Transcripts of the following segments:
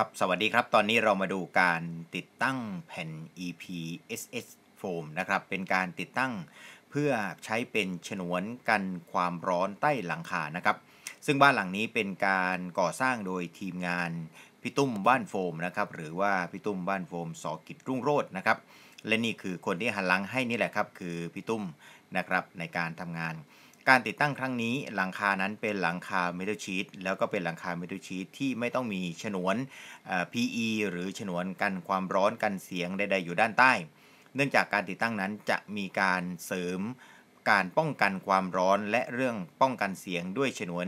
ครับ สวัสดีครับ ตอนนี้เรามาดูการติดตั้งแผ่น EP SS Foam นะครับ เป็นการติดตั้งเพื่อใช้เป็นฉนวนกันความร้อนใต้หลังคานะครับ ซึ่งบ้านหลังนี้เป็นการก่อสร้างโดยทีมงานพี่ตุ้มบ้านโฟมนะครับ หรือว่าพี่ตุ้มบ้านโฟมสกิจรุ่งโรจน์นะครับ และนี่คือคนที่หันหลังให้นี่แหละครับ คือพี่ตุ้มนะครับในการทำงานการติดตั้งครั้งนี้หลังคานั้นเป็นหลังคาเมทัลชีตแล้วก็เป็นหลังคาเมทัลชีตที่ไม่ต้องมีฉนวน PE หรือฉนวนกันความร้อนกันเสียงใด ๆ อยู่ด้านใต้ เนื่องจากการติดตั้งนั้นจะมีการเสริมการป้องกันความร้อนและเรื่องป้องกันเสียงด้วยฉนวน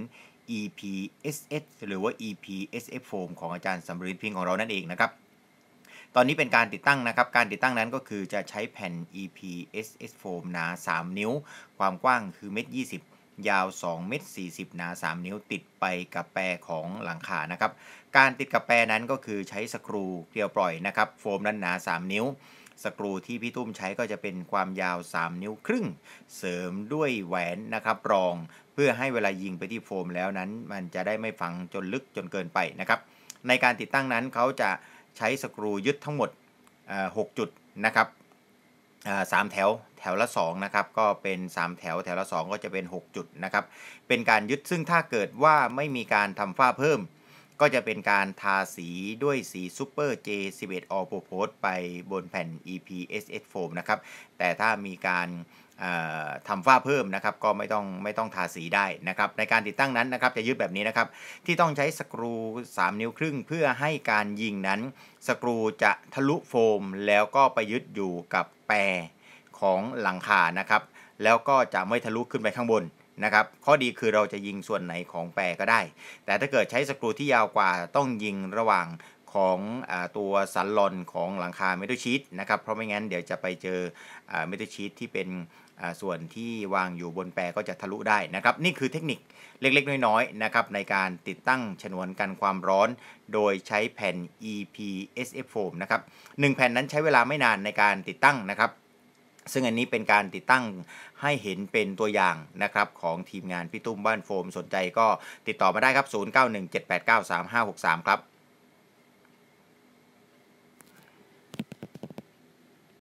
EPSS หรือว่า EPSF foam ของอาจารย์สำริดพิงของเรานั่นเองนะครับตอนนี้เป็นการติดตั้งนะครับ การติดตั้งนั้นก็คือจะใช้แผ่น EPSS โฟมหนา 3 นิ้ว ความกว้างคือเมตร20 ยาว2เมตร40 หนา 3 นิ้ว ติดไปกับแปรของหลังคา นะครับ การติดกับแปรนั้นก็คือใช้สกรูเกลียวปล่อยนะครับโฟมนั้นหนา 3 นิ้ว สกรูที่พี่ตุ้มใช้ก็จะเป็นความยาว 3 นิ้วครึ่ง เสริมด้วยแหวนนะครับ รองเพื่อให้เวลายิงไปที่โฟมแล้วนั้น มันจะได้ไม่ฝังจนลึกจนเกินไปนะครับ ในการติดตั้งนั้นเขาจะใช้สกรูยึดทั้งหมด 6 จุดนะครับสามแถว แถวละ 2 นะครับ ก็เป็น 3 แถว แถวละ 2 ก็จะเป็น 6 จุดนะครับ เป็นการยึดซึ่งถ้าเกิดว่าไม่มีการทำฝ้าเพิ่มก็จะเป็นการทาสีด้วยสี Super J11 All Purpose ไปบนแผ่น EP SS Foam นะครับแต่ถ้ามีการทำฝ้าเพิ่มนะครับก็ไม่ต้องไม่ต้องทาสีได้นะครับในการติดตั้งนั้นนะครับจะยึดแบบนี้นะครับ ที่ต้องใช้สกรู 3 นิ้วครึ่งเพื่อให้การยิงนั้น สกรูจะทะลุโฟมแล้วก็ไปยึดอยู่กับแปรของหลังคานะครับแล้วก็จะไม่ทะลุขึ้นไปข้างบนนะครับข้อดีคือเราจะยิงส่วนไหนของแปรก็ได้ แต่ถ้าเกิดใช้สกรูที่ยาวกว่าต้องยิงระหว่างของอตัวสันลอนของหลังคาเมทัลชีตนะครับเพราะไม่งั้นเดี๋ยวจะไปเจอเมทัลชีตที่เป็นส่วนที่วางอยู่บนแปรก็จะทะลุได้นะครับนี่คือเทคนิคเล็กๆ น้อยๆนะครับในการติดตั้งฉนวนกันความร้อนโดยใช้แผ่น EP SF foam นะครับหนึ่งแผ่นนั้นใช้เวลาไม่นานในการติดตั้งนะครับซึ่งอันนี้เป็นการติดตั้งให้เห็นเป็นตัวอย่างนะครับ ของทีมงานพี่ตุ้มบ้านโฟมสนใจก็ติดต่อมาได้ครับ 0917893563 ครับ